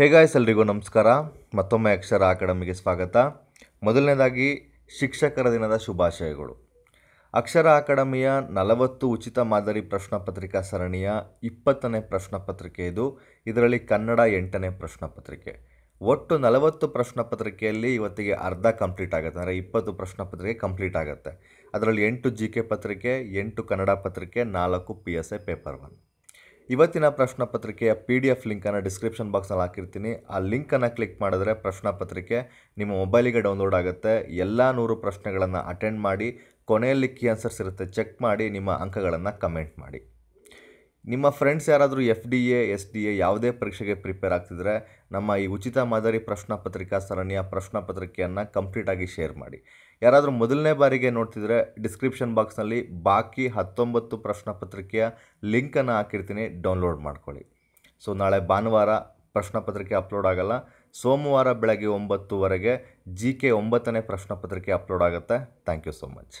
hey guys ಎಲ್ರಿಗೂ ನಮಸ್ಕಾರ ಮತ್ತೊಮ್ಮೆ ಅಕ್ಷರ ಅಕಾಡೆಮಿಗೆ ಸ್ವಾಗತ ಮೊದಲನೇದಾಗಿ ಶಿಕ್ಷಕರ ದಿನದ ಶುಭಾಶಯಗಳು ಅಕ್ಷರ ಅಕಾಡೆಮಿಯ ನಲವತ್ತು ಉಚಿತ ಮಾದರಿ ಪ್ರಶ್ನಪತ್ರಿಕಾ ಸರಣಿಯ ಇಪ್ಪತ್ತನೇ ಪ್ರಶ್ನಪತ್ರಿಕೆ ಇದು ಇದರಲ್ಲಿ ಕನ್ನಡ ಎಂಟನೇ ಪ್ರಶ್ನಪತ್ರಿಕೆ ಒಟ್ಟು ನಲವತ್ತು ಪತ್ರಿಕೆಯಲ್ಲಿ ಇವತ್ತಿಗೆ ಅರ್ಧ ಕಂಪ್ಲೀಟ್ ಆಗುತ್ತೆ ಅಂದರೆ ಇಪ್ಪತ್ತು ಪ್ರಶ್ನಪತ್ರಿಕೆ ಕಂಪ್ಲೀಟ್ ಆಗುತ್ತೆ ಅದರಲ್ಲಿ ಎಂಟು ಜಿ ಕೆ ಪತ್ರಿಕೆ ಎಂಟು ಕನ್ನಡ ಪತ್ರಿಕೆ ನಾಲ್ಕು P S A paper one ಇವತ್ತಿನ ಪ್ರಶ್ನೆ ಪತ್ರಿಕೆಯ ಪಿ ಡಿ ಎಫ್ ಲಿಂಕನ್ನು ಡಿಸ್ಕ್ರಿಪ್ಷನ್ ಬಾಕ್ಸ್ನಲ್ಲಿ ಹಾಕಿರ್ತೀನಿ ಆ ಲಿಂಕನ್ನು ಕ್ಲಿಕ್ ಮಾಡಿದ್ರೆ ಪ್ರಶ್ನೆ ಪತ್ರಿಕೆ ನಿಮ್ಮ ಮೊಬೈಲಿಗೆ ಡೌನ್ಲೋಡ್ ಆಗುತ್ತೆ ಎಲ್ಲ ನೂರು ಪ್ರಶ್ನೆಗಳನ್ನು ಅಟೆಂಡ್ ಮಾಡಿ ಕೊನೆಯಲ್ಲಿ ಕೀ ಆನ್ಸರ್ಸ್ ಇರುತ್ತೆ ಚೆಕ್ ಮಾಡಿ ನಿಮ್ಮ ಅಂಕಗಳನ್ನು ಕಮೆಂಟ್ ಮಾಡಿ ನಿಮ್ಮ ಫ್ರೆಂಡ್ಸ್ ಯಾರಾದರೂ F D A S D A ಯಾವುದೇ ಪರೀಕ್ಷೆಗೆ ಪ್ರಿಪೇರ್ ಆಗ್ತಿದ್ರೆ ನಮ್ಮ ಈ ಉಚಿತ ಮಾದರಿ ಪ್ರಶ್ನ ಪತ್ರಿಕಾ ಸರಣಿಯ ಪ್ರಶ್ನ ಪತ್ರಿಕೆಯನ್ನು ಕಂಪ್ಲೀಟಾಗಿ ಶೇರ್ ಮಾಡಿ ಯಾರಾದರೂ ಮೊದಲನೇ ಬಾರಿಗೆ ನೋಡ್ತಿದ್ರೆ ಡಿಸ್ಕ್ರಿಪ್ಷನ್ ಬಾಕ್ಸ್ನಲ್ಲಿ ಬಾಕಿ ಹತ್ತೊಂಬತ್ತು ಪ್ರಶ್ನೆ ಪತ್ರಿಕೆಯ ಲಿಂಕನ್ನು ಹಾಕಿರ್ತೀನಿ ಡೌನ್ಲೋಡ್ ಮಾಡ್ಕೊಳ್ಳಿ ಸೊ ನಾಳೆ ಭಾನುವಾರ ಪ್ರಶ್ನ ಪತ್ರಿಕೆ ಅಪ್ಲೋಡ್ ಆಗಲ್ಲ ಸೋಮವಾರ ಬೆಳಗ್ಗೆ ಒಂಬತ್ತುವರೆಗೆ ಜಿ ಕೆ ಒಂಬತ್ತನೇ ಪ್ರಶ್ನೆ ಪತ್ರಿಕೆ ಅಪ್ಲೋಡ್ ಆಗುತ್ತೆ ಥ್ಯಾಂಕ್ ಯು ಸೋ ಮಚ್